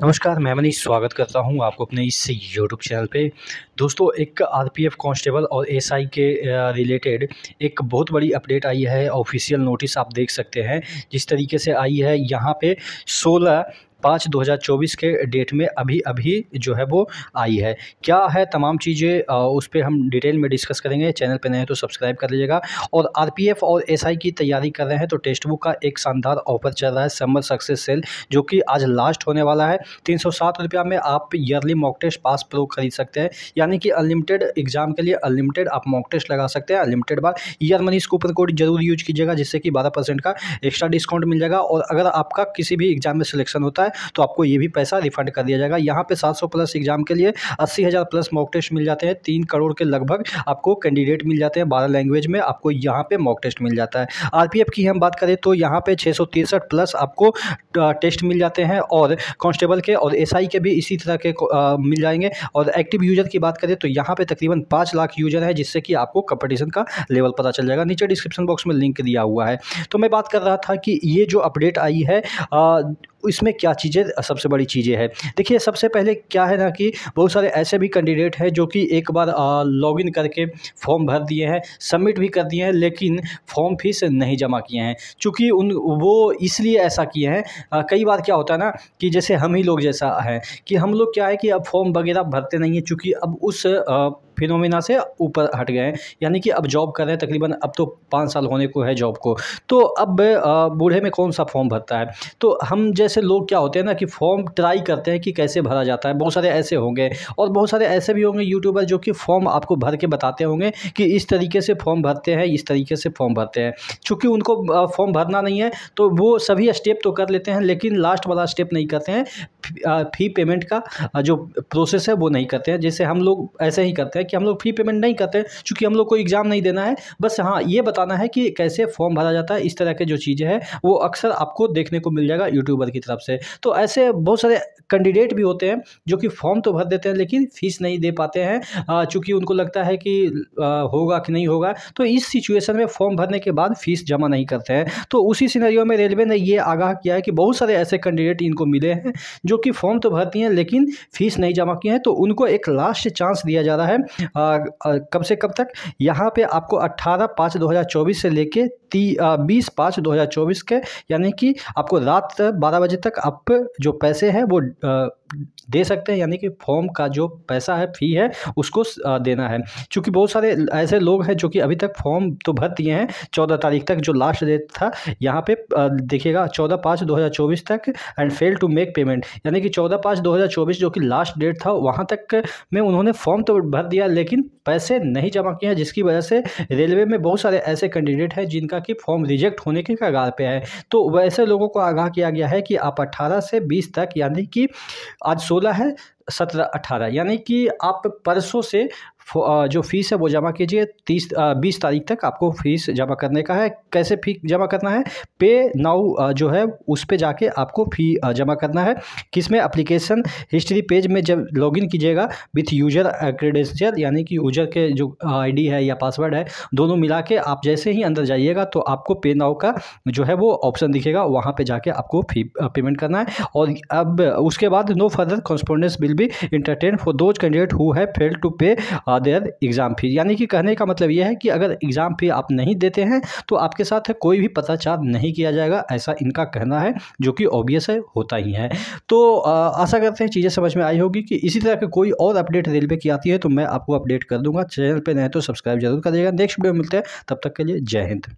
नमस्कार मैं मनीष स्वागत करता हूं आपको अपने इस यूट्यूब चैनल पे दोस्तों एक आरपीएफ कांस्टेबल और एसआई के रिलेटेड एक बहुत बड़ी अपडेट आई है ऑफिशियल नोटिस आप देख सकते हैं जिस तरीके से आई है यहां पे 16 पाँच दो हज़ार चौबीस के डेट में अभी अभी जो है वो आई है क्या है तमाम चीज़ें उस पर हम डिटेल में डिस्कस करेंगे चैनल पर नए तो सब्सक्राइब कर लीजिएगा और आर और एस की तैयारी कर रहे हैं तो टेक्स्ट बुक का एक शानदार ऑफर चल रहा है समर सक्सेस सेल जो कि आज लास्ट होने वाला है तीन सौ सात रुपया में आप yearly mock test pass pro खरीद सकते हैं यानी कि अनलिमिटेड एग्जाम के लिए अनलिमिटेड आप मॉक टेस्ट लगा सकते हैं अनलिमिटेड बार ईयर मनी कूपन कोड जरूर यूज कीजिएगा जिससे कि बारह परसेंट का एक्स्ट्रा डिस्काउंट मिल जाएगा और अगर आपका किसी भी एग्जाम में सिलेक्शन होता है है तो आपको ये भी पैसा रिफंड कर दिया जाएगा यहाँ पे 700 प्लस एग्जाम के लिए 80,000 प्लस मॉक टेस्ट मिल जाते हैं तीन करोड़ के लगभग आपको कैंडिडेट मिल जाते हैं बारह लैंग्वेज में आपको यहाँ पे मॉक टेस्ट मिल जाता है आर की हम बात करें तो यहाँ पे छः प्लस आपको टेस्ट मिल जाते हैं और कॉन्स्टेबल के और एस के भी इसी तरह के मिल जाएंगे और एक्टिव यूजर की बात करें तो यहाँ पर तकरीबन पाँच लाख यूजर है जिससे कि आपको कंपटीशन का लेवल पता चल जाएगा नीचे डिस्क्रिप्शन बॉक्स में लिंक दिया हुआ है तो मैं बात कर रहा था कि ये जो अपडेट आई है आ, इसमें क्या चीज़ें सबसे बड़ी चीज़ें हैं देखिए सबसे पहले क्या है ना कि बहुत सारे ऐसे भी कैंडिडेट हैं जो कि एक बार लॉगिन करके फॉर्म भर दिए हैं सबमिट भी कर दिए हैं लेकिन फॉर्म फीस नहीं जमा किए हैं चूँकि उन वो इसलिए ऐसा किए हैं कई बार क्या होता है ना कि जैसे हम ही लोग जैसा है कि हम लोग क्या है कि अब फॉर्म वगैरह भरते नहीं हैं चूँकि अब उस आ, फिनोमिना से ऊपर हट गए हैं यानी कि अब जॉब कर रहे हैं तकरीबन अब तो पाँच साल होने को है जॉब को तो अब बूढ़े में कौन सा फॉर्म भरता है तो हम जैसे लोग क्या होते हैं ना कि फॉर्म ट्राई करते हैं कि कैसे भरा जाता है बहुत सारे ऐसे होंगे और बहुत सारे ऐसे भी होंगे यूट्यूबर जो कि फॉर्म आपको भर के बताते होंगे कि इस तरीके से फॉर्म भरते हैं इस तरीके से फॉर्म भरते हैं चूँकि उनको फॉर्म भरना नहीं है तो वो सभी स्टेप तो कर लेते हैं लेकिन लास्ट वाला स्टेप नहीं करते हैं फी पेमेंट का जो प्रोसेस है वो नहीं करते हैं जैसे हम लोग ऐसे ही करते हैं कि हम लोग फी पेमेंट नहीं करते चूँकि हम लोग को एग्ज़ाम नहीं देना है बस हाँ ये बताना है कि कैसे फॉर्म भरा जाता है इस तरह के जो चीज़ें हैं वो अक्सर आपको देखने को मिल जाएगा यूट्यूबर की तरफ से तो ऐसे बहुत सारे कैंडिडेट भी होते हैं जो कि फॉर्म तो भर देते हैं लेकिन फीस नहीं दे पाते हैं चूँकि उनको लगता है कि होगा कि नहीं होगा तो इस सिचुएशन में फॉर्म भरने के बाद फीस जमा नहीं करते हैं तो उसी सिनेरियो में रेलवे ने ये आगाह किया है कि बहुत सारे ऐसे कैंडिडेट इनको मिले हैं जो कि फॉर्म तो भरती हैं लेकिन फीस नहीं जमा किए हैं तो उनको एक लास्ट चांस दिया जा रहा है कब से कब तक यहाँ पे आपको 18 पाँच 2024 से लेके ती बीस पाँच 2024 के यानी कि आपको रात बारह बजे तक आप जो पैसे हैं वो दे सकते हैं यानी कि फॉर्म का जो पैसा है फ़ी है उसको देना है क्योंकि बहुत सारे ऐसे लोग हैं जो कि अभी तक फॉर्म तो भर दिए हैं चौदह तारीख तक जो लास्ट डेट था यहाँ पे देखिएगा चौदह पाँच दो हज़ार चौबीस तक and fail to make payment यानी कि चौदह पाँच दो हज़ार चौबीस जो कि लास्ट डेट था वहाँ तक में उन्होंने फॉर्म तो भर दिया लेकिन पैसे नहीं जमा किए हैं जिसकी वजह से रेलवे में बहुत सारे ऐसे कैंडिडेट हैं जिनका कि फॉर्म रिजेक्ट होने के कगार पर है तो वैसे लोगों को आगाह किया गया है कि आप अट्ठारह से बीस तक यानी कि आज सोलह है सत्रह अठारह यानी कि आप परसों से जो फीस है वो जमा कीजिए तीस बीस तारीख तक आपको फीस जमा करने का है कैसे फी जमा करना है पे नाउ जो है उस पर जाके आपको फी जमा करना है किसमें एप्लीकेशन हिस्ट्री पेज में जब लॉगिन कीजिएगा विथ यूजर क्रेडेंशियल यानी कि यूजर के जो आईडी है या पासवर्ड है दोनों मिला के आप जैसे ही अंदर जाइएगा तो आपको पे नाउ का जो है वो ऑप्शन दिखेगा वहाँ पर जाके आपको फी पेमेंट करना है और अब उसके बाद no further correspondence will be entertain for those candidate who have fail to pay their exam fees यानी कि कहने का मतलब यह है कि अगर एग्ज़ाम फी आप नहीं देते हैं तो आपके साथ कोई भी पताचार नहीं किया जाएगा ऐसा इनका कहना है जो कि ऑब्वियस है होता ही है तो uh, आशा करते हैं चीज़ें समझ में आई होगी कि इसी तरह की कोई और अपडेट रेलवे की आती है तो मैं आपको अपडेट कर दूंगा चैनल पर नहीं तो सब्सक्राइब जरूर करिएगा नेक्स्ट वीडियो मिलते हैं तब तक के लिए जय हिंद